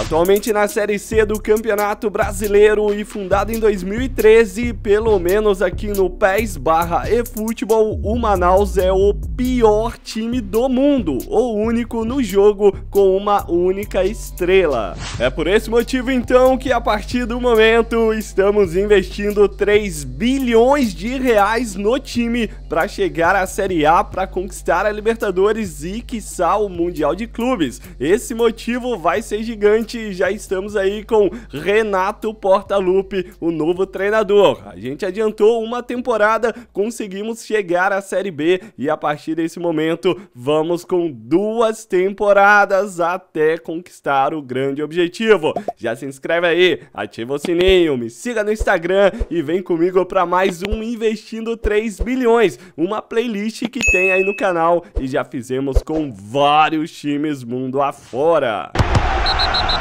Atualmente na Série C do Campeonato Brasileiro e fundado em 2013, pelo menos aqui no PES barra eFootball, o Manaus é o pior time do mundo, o único no jogo com uma única estrela. É por esse motivo então que a partir do momento estamos investindo 3 bilhões de reais no time para chegar à Série A para conquistar a Libertadores e quiçá o Mundial de Clubes. Esse motivo vai ser gigante noite já estamos aí com Renato Portaluppi, o novo treinador. A gente adiantou uma temporada, conseguimos chegar à Série B e a partir desse momento vamos com duas temporadas até conquistar o grande objetivo. Já se inscreve aí, ativa o sininho, me siga no Instagram e vem comigo para mais um Investindo 3 Bilhões, uma playlist que tem aí no canal e já fizemos com vários times mundo afora.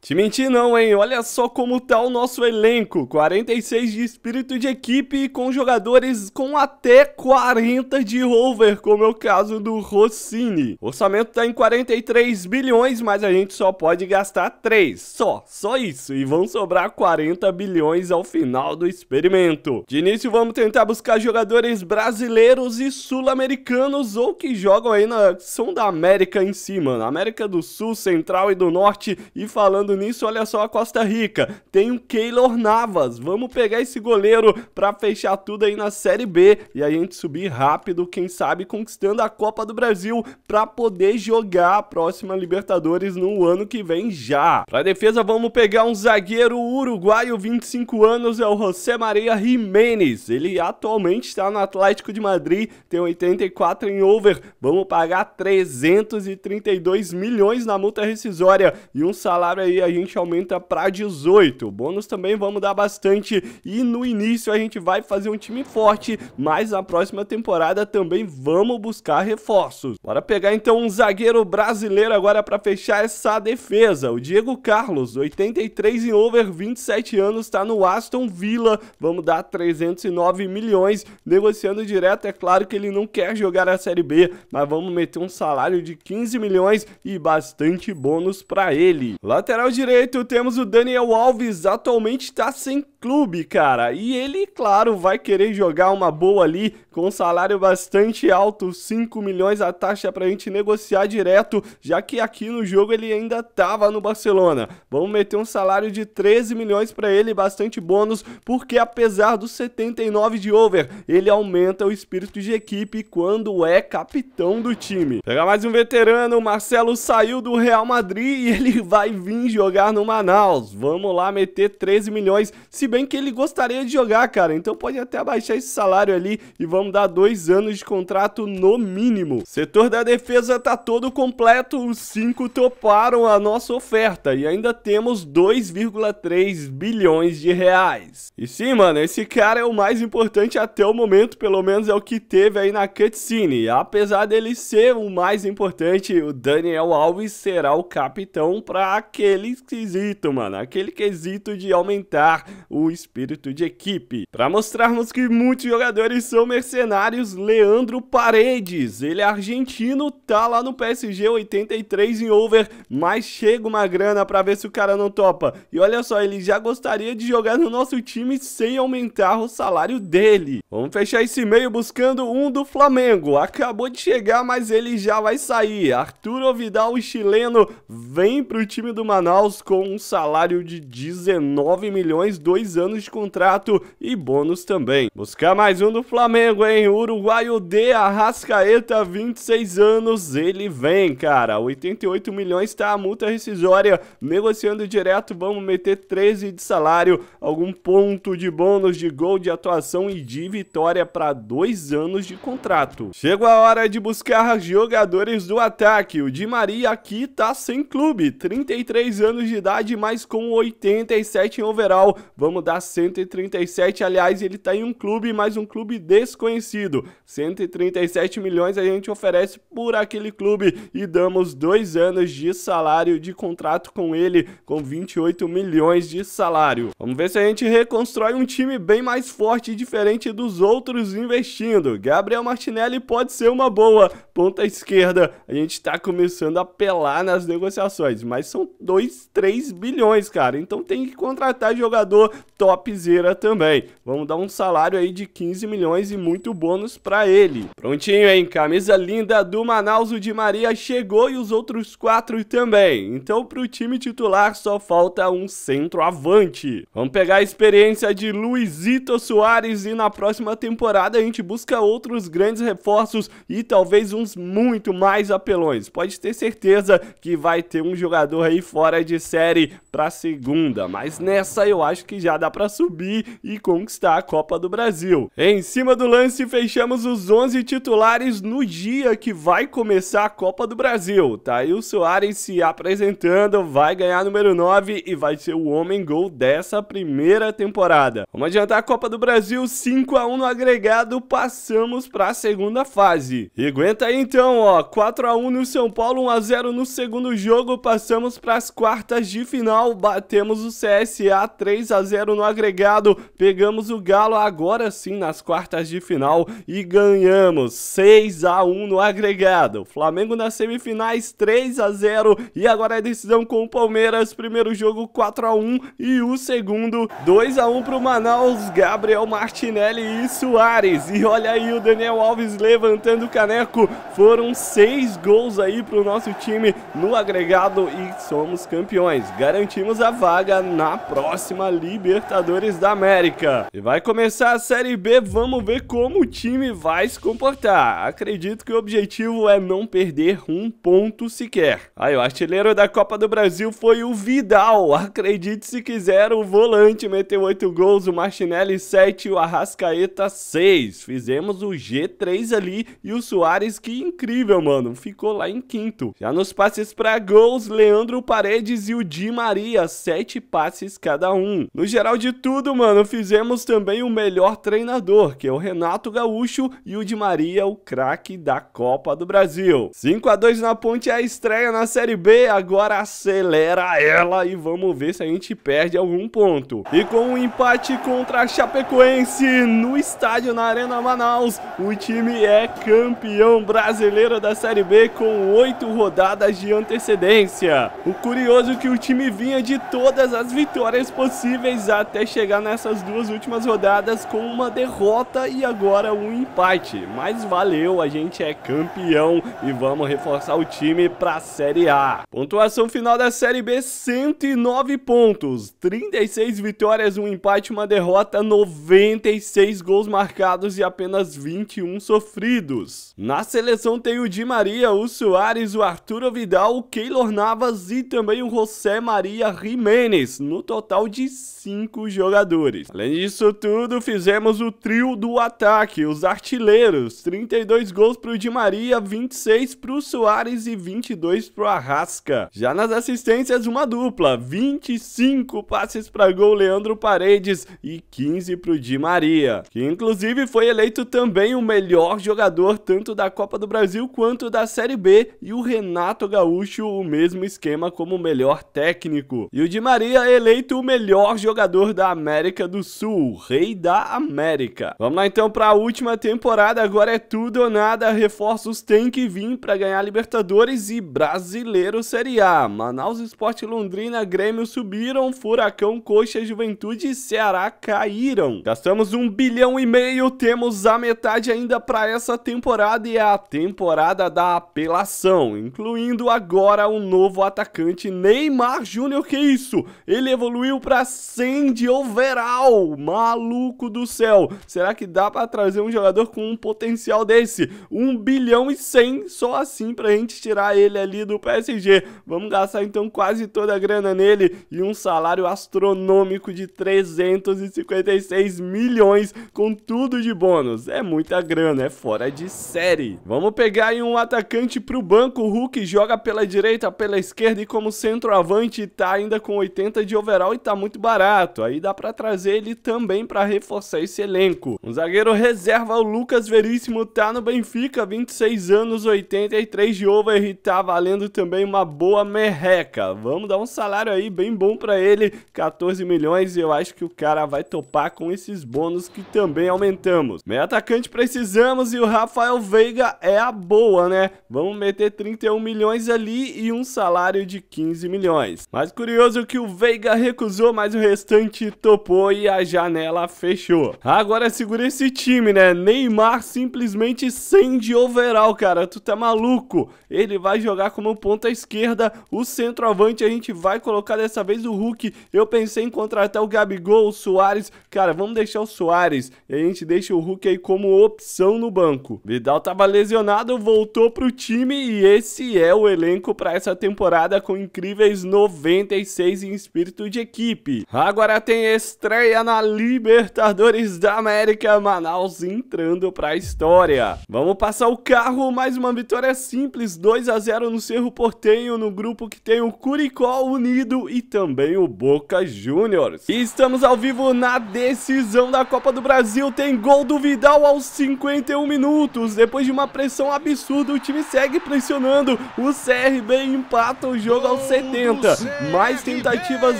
Te menti não, hein? Olha só como tá o nosso elenco. 46 de espírito de equipe com jogadores com até 40 de rover, como é o caso do Rossini. orçamento tá em 43 bilhões, mas a gente só pode gastar 3. Só, só isso. E vão sobrar 40 bilhões ao final do experimento. De início vamos tentar buscar jogadores brasileiros e sul-americanos ou que jogam aí na... São da América em cima, si, na América do Sul, Central e do Norte e e falando nisso, olha só a Costa Rica. Tem o Keylor Navas. Vamos pegar esse goleiro para fechar tudo aí na Série B e a gente subir rápido, quem sabe conquistando a Copa do Brasil para poder jogar a próxima Libertadores no ano que vem já. Para defesa, vamos pegar um zagueiro uruguaio, 25 anos, é o José Maria Jiménez. Ele atualmente está no Atlético de Madrid, tem 84 em over. Vamos pagar 332 milhões na multa rescisória e um salário salário aí a gente aumenta para 18. Bônus também vamos dar bastante e no início a gente vai fazer um time forte, mas na próxima temporada também vamos buscar reforços. Bora pegar então um zagueiro brasileiro agora para fechar essa defesa. O Diego Carlos, 83 em over, 27 anos, está no Aston Villa. Vamos dar 309 milhões, negociando direto. É claro que ele não quer jogar a Série B, mas vamos meter um salário de 15 milhões e bastante bônus para ele. Lateral direito, temos o Daniel Alves, atualmente está sem clube, cara. E ele, claro, vai querer jogar uma boa ali, com um salário bastante alto, 5 milhões a taxa pra gente negociar direto, já que aqui no jogo ele ainda tava no Barcelona. Vamos meter um salário de 13 milhões para ele, bastante bônus, porque apesar dos 79 de over, ele aumenta o espírito de equipe quando é capitão do time. Pegar mais um veterano, o Marcelo saiu do Real Madrid e ele vai vai vir jogar no Manaus. Vamos lá meter 13 milhões, se bem que ele gostaria de jogar, cara. Então pode até abaixar esse salário ali e vamos dar dois anos de contrato no mínimo. Setor da defesa tá todo completo, os cinco toparam a nossa oferta e ainda temos 2,3 bilhões de reais. E sim, mano, esse cara é o mais importante até o momento, pelo menos é o que teve aí na cutscene. Apesar dele ser o mais importante, o Daniel Alves será o capitão para aquele esquisito, mano, aquele quesito de aumentar o espírito de equipe. Para mostrarmos que muitos jogadores são mercenários, Leandro Paredes, ele é argentino, tá lá no PSG 83 em over, mas chega uma grana para ver se o cara não topa. E olha só, ele já gostaria de jogar no nosso time sem aumentar o salário dele. Vamos fechar esse meio buscando um do Flamengo. Acabou de chegar, mas ele já vai sair. Arturo Vidal, o chileno, vem pro time time do Manaus com um salário de 19 milhões, dois anos de contrato e bônus também. Buscar mais um do Flamengo, hein? Uruguaio de Arrascaeta, 26 anos, ele vem, cara. 88 milhões tá a multa rescisória, negociando direto, vamos meter 13 de salário, algum ponto de bônus de gol de atuação e de vitória para dois anos de contrato. Chegou a hora de buscar jogadores do ataque. O Di Maria aqui tá sem clube, 30 83 anos de idade, mas com 87 em overall. Vamos dar 137, aliás, ele está em um clube, mas um clube desconhecido. 137 milhões a gente oferece por aquele clube e damos dois anos de salário de contrato com ele, com 28 milhões de salário. Vamos ver se a gente reconstrói um time bem mais forte e diferente dos outros investindo. Gabriel Martinelli pode ser uma boa ponta esquerda. A gente está começando a pelar nas negociações, mas são 1,2, 3 bilhões, cara. Então tem que contratar jogador topzera também. Vamos dar um salário aí de 15 milhões e muito bônus para ele. Prontinho, hein? Camisa linda do Manaus, o Di Maria chegou e os outros quatro também. Então pro time titular só falta um centroavante. Vamos pegar a experiência de Luizito Soares e na próxima temporada a gente busca outros grandes reforços e talvez uns muito mais apelões. Pode ter certeza que vai ter um jogador aí aí fora de série para segunda, mas nessa eu acho que já dá para subir e conquistar a Copa do Brasil. Em cima do lance, fechamos os 11 titulares no dia que vai começar a Copa do Brasil. Tá aí o Soares se apresentando, vai ganhar número 9 e vai ser o homem gol dessa primeira temporada. Vamos adiantar a Copa do Brasil 5 a 1 no agregado, passamos para a segunda fase. E aguenta aí então, ó, 4 a 1 no São Paulo, 1 a 0 no segundo jogo, passamos para as quartas de final. Batemos o CSA 3 a 0 no agregado. Pegamos o Galo agora sim nas quartas de final e ganhamos 6 a 1 no agregado. Flamengo nas semifinais 3 a 0 e agora é decisão com o Palmeiras. Primeiro jogo 4 a 1 e o segundo 2 a 1 para o Manaus. Gabriel Martinelli e Soares. E olha aí o Daniel Alves levantando o caneco. Foram seis gols aí para o nosso time no agregado e somos campeões. Garantimos a vaga na próxima Libertadores da América. E vai começar a Série B, vamos ver como o time vai se comportar. Acredito que o objetivo é não perder um ponto sequer. Aí, ah, o artilheiro da Copa do Brasil foi o Vidal. Acredite se quiser, o volante meteu 8 gols, o Martinelli 7 e o Arrascaeta 6. Fizemos o G3 ali e o Soares, que incrível, mano. Ficou lá em quinto. Já nos passes para gols, Leandro Paredes e o Di Maria, sete passes cada um. No geral de tudo, mano, fizemos também o melhor treinador, que é o Renato Gaúcho e o Di Maria, o craque da Copa do Brasil. 5 a 2 na ponte é a estreia na Série B, agora acelera ela e vamos ver se a gente perde algum ponto. E com um empate contra a Chapecoense no estádio na Arena Manaus, o time é campeão brasileiro da Série B com oito rodadas de antecedência. O curioso é que o time vinha de todas as vitórias possíveis até chegar nessas duas últimas rodadas com uma derrota e agora um empate. Mas valeu, a gente é campeão e vamos reforçar o time para a Série A. Pontuação final da Série B 109 pontos, 36 vitórias, um empate, uma derrota, 96 gols marcados e apenas 21 sofridos. Na seleção tem o Di Maria, o Soares, o Arturo Vidal, o Keylor Navas e também o José Maria Jiménez, no total de 5 jogadores. Além disso tudo, fizemos o trio do ataque, os artilheiros, 32 gols para o Di Maria, 26 para o Soares e 22 para o Arrasca. Já nas assistências, uma dupla, 25 passes para gol Leandro Paredes e 15 para o Di Maria, que inclusive foi eleito também o melhor jogador tanto da Copa do Brasil quanto da Série B e o Renato Gaúcho o mesmo esquema Gama como melhor técnico. E o Di Maria eleito o melhor jogador da América do Sul, rei da América. Vamos lá então para a última temporada, agora é tudo ou nada, reforços têm que vir para ganhar Libertadores e Brasileiro Série A. Manaus Esporte Londrina, Grêmio subiram, Furacão, Coxa, Juventude e Ceará caíram. Gastamos um bilhão e meio, temos a metade ainda para essa temporada e é a temporada da apelação, incluindo agora o um novo atacante atacante Neymar Júnior, que isso? Ele evoluiu para 100 de overall, maluco do céu. Será que dá para trazer um jogador com um potencial desse? 1 bilhão e 100 só assim pra gente tirar ele ali do PSG. Vamos gastar então quase toda a grana nele e um salário astronômico de 356 milhões com tudo de bônus. É muita grana, é fora de série. Vamos pegar aí um atacante pro banco, o Hulk joga pela direita, pela esquerda como centroavante está ainda com 80 de overall e está muito barato. Aí dá para trazer ele também para reforçar esse elenco. Um zagueiro reserva, o Lucas Veríssimo, tá no Benfica, 26 anos, 83 de over e tá valendo também uma boa merreca. Vamos dar um salário aí bem bom para ele, 14 milhões, e eu acho que o cara vai topar com esses bônus que também aumentamos. Meia atacante precisamos e o Rafael Veiga é a boa, né? Vamos meter 31 milhões ali e um salário de de 15 milhões. Mas curioso que o Veiga recusou, mas o restante topou e a janela fechou. Agora segura esse time, né? Neymar simplesmente sem de overall, cara. Tu tá maluco? Ele vai jogar como ponta esquerda, o centroavante a gente vai colocar dessa vez o Hulk. Eu pensei em contratar o Gabigol, o Soares. Cara, vamos deixar o Soares e a gente deixa o Hulk aí como opção no banco. Vidal tava lesionado, voltou pro time e esse é o elenco para essa temporada com incríveis 96 em espírito de equipe. Agora tem estreia na Libertadores da América, Manaus entrando pra história. Vamos passar o carro, mais uma vitória simples, 2 a 0 no Cerro Portenho, no grupo que tem o Curicó Unido e também o Boca Juniors. E estamos ao vivo na decisão da Copa do Brasil, tem gol do Vidal aos 51 minutos, depois de uma pressão absurda, o time segue pressionando, o CRB empata o jogo jogo aos 70. Mais tentativas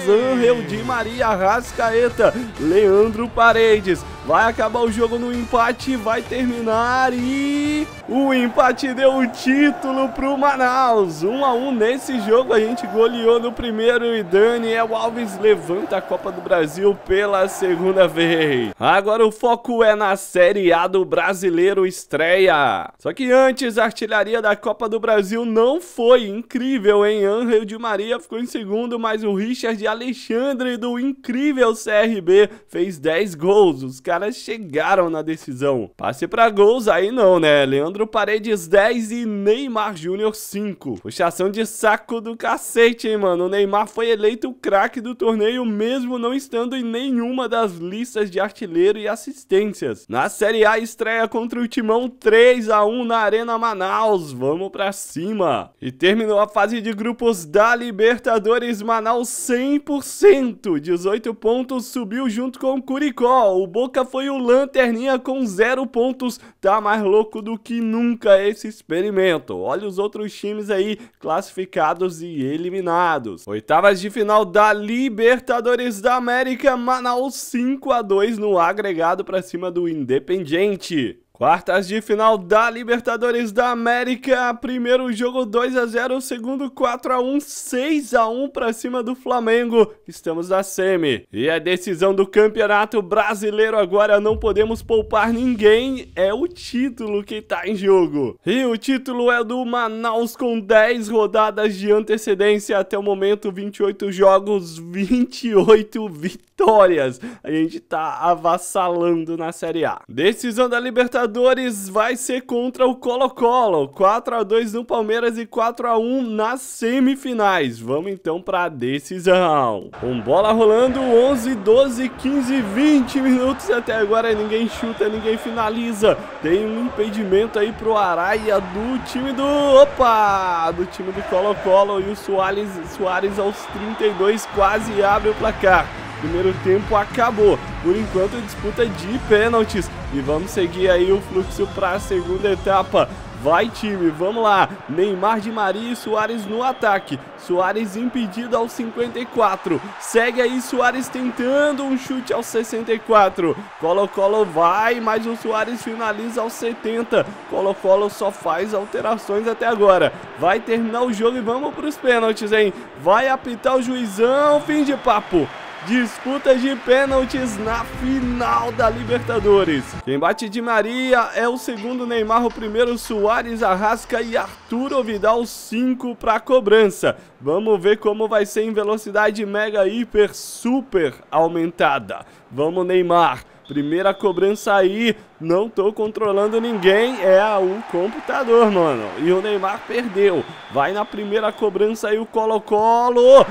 Angel de Maria Rascaeta, Leandro Paredes. Vai acabar o jogo no empate, vai terminar e o empate deu o título para o Manaus. 1 um a 1 um nesse jogo, a gente goleou no primeiro e Daniel Alves levanta a Copa do Brasil pela segunda vez. Agora o foco é na Série A do Brasileiro estreia. Só que antes, a artilharia da Copa do Brasil não foi incrível, hein? Angel de Maria ficou em segundo, mas o Richard Alexandre do incrível CRB fez 10 gols. Os caras chegaram na decisão. Passe para gols aí não, né? Leandro Paredes 10 e Neymar Júnior 5. Puxação de saco do cacete, hein, mano? O Neymar foi eleito o craque do torneio mesmo não estando em nenhuma das listas de artilheiro e assistências. Na Série A estreia contra o Timão 3 a 1 na Arena Manaus. Vamos para cima. E terminou a fase de grupo Campos da Libertadores Manaus 100%. 18 pontos, subiu junto com o Curicó. O Boca foi o lanterninha com 0 pontos. Tá mais louco do que nunca esse experimento. Olha os outros times aí classificados e eliminados. Oitavas de final da Libertadores da América, Manaus 5 a 2 no agregado para cima do Independiente. Quartas de final da Libertadores da América. Primeiro jogo 2 a 0, segundo 4 a 1, 6 a 1 para cima do Flamengo. Estamos na semi. E a é decisão do Campeonato Brasileiro agora não podemos poupar ninguém, é o título que tá em jogo. E o título é do Manaus com 10 rodadas de antecedência até o momento, 28 jogos, 28 vitórias. A gente tá avassalando na Série A. Decisão da Libertadores Libertadores vai ser contra o Colo-Colo. 4 x 2 no Palmeiras e 4 x 1 nas semifinais. Vamos então para a decisão. Um bola rolando, 11, 12, 15, 20 minutos até agora. Ninguém chuta, ninguém finaliza. Tem um impedimento aí para o Araia do time do... Opa! Do time do Colo-Colo e o Soares, Soares aos 32 quase abre o placar. Primeiro tempo acabou. Por enquanto, disputa de pênaltis. E vamos seguir aí o fluxo para a segunda etapa. Vai time, vamos lá. Neymar de Maria e Soares no ataque. Soares impedido aos 54. Segue aí Soares tentando um chute aos 64. Colo-Colo vai, mas o Soares finaliza aos 70. Colo-Colo só faz alterações até agora. Vai terminar o jogo e vamos para os pênaltis, hein? Vai apitar o juizão, fim de papo disputa de pênaltis na final da Libertadores. Quem bate de Maria é o segundo Neymar, o primeiro Soares, Arrasca e Arturo Vidal, 5 para cobrança. Vamos ver como vai ser em velocidade mega, hiper, super aumentada. Vamos Neymar. Primeira cobrança aí, não tô controlando ninguém, é o computador, mano. E o Neymar perdeu. Vai na primeira cobrança aí o Colo-Colo.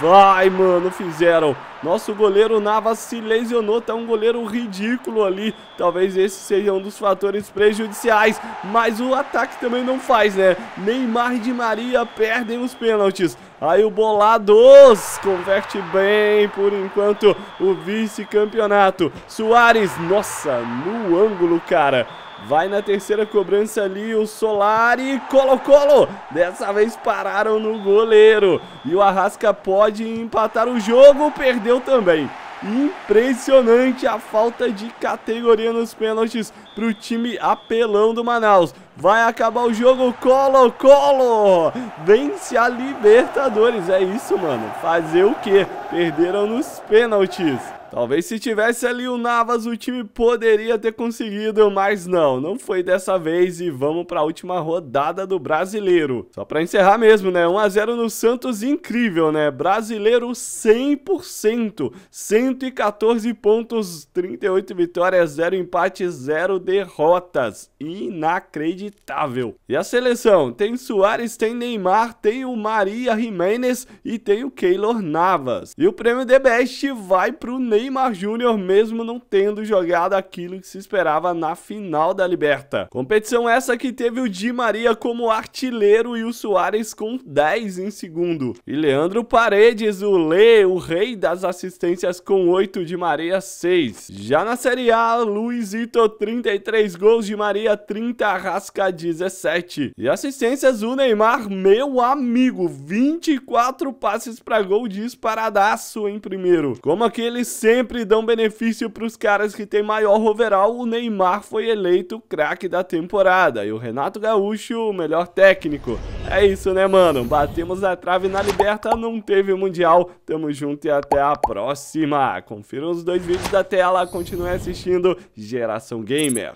Vai, mano, fizeram. Nosso goleiro Nava se lesionou, tá um goleiro ridículo ali. Talvez esse seja um dos fatores prejudiciais, mas o ataque também não faz, né? Neymar e Di Maria perdem os pênaltis. Aí o Bolados converte bem, por enquanto, o vice-campeonato. Soares, nossa, no ângulo, cara. Vai na terceira cobrança ali o Solari. Colo-Colo. Dessa vez pararam no goleiro. E o Arrasca pode empatar o jogo. Perdeu também. Impressionante a falta de categoria nos pênaltis para o time apelão do Manaus. Vai acabar o jogo, Colo Colo! Vence a Libertadores, é isso, mano. Fazer o quê? Perderam nos pênaltis. Talvez se tivesse ali o Navas o time poderia ter conseguido, mas não, não foi dessa vez e vamos para a última rodada do Brasileiro. Só para encerrar mesmo, né? 1 a 0 no Santos, incrível, né? Brasileiro 100%, 114 pontos, 38 vitórias, 0 empates, 0 derrotas. Inacreditável. E a seleção tem Soares, tem Neymar, tem o Maria Jiménez e tem o Keylor Navas. E o prêmio The Best vai para o Neymar Neymar Júnior, mesmo não tendo jogado aquilo que se esperava na final da Liberta. Competição essa que teve o Di Maria como artilheiro e o Soares com 10 em segundo. E Leandro Paredes, o Lê, o rei das assistências com 8, de Maria 6. Já na Série A, Luizito 33 gols, de Maria 30, rasca 17. E assistências, o Neymar, meu amigo, 24 passes para gol disparadaço em primeiro. Como aquele sempre dão benefício para os caras que têm maior overall. O Neymar foi eleito craque da temporada e o Renato Gaúcho o melhor técnico. É isso, né, mano? Batemos a trave na liberta, não teve mundial. Tamo junto e até a próxima. Confira os dois vídeos da tela, continue assistindo Geração Gamer.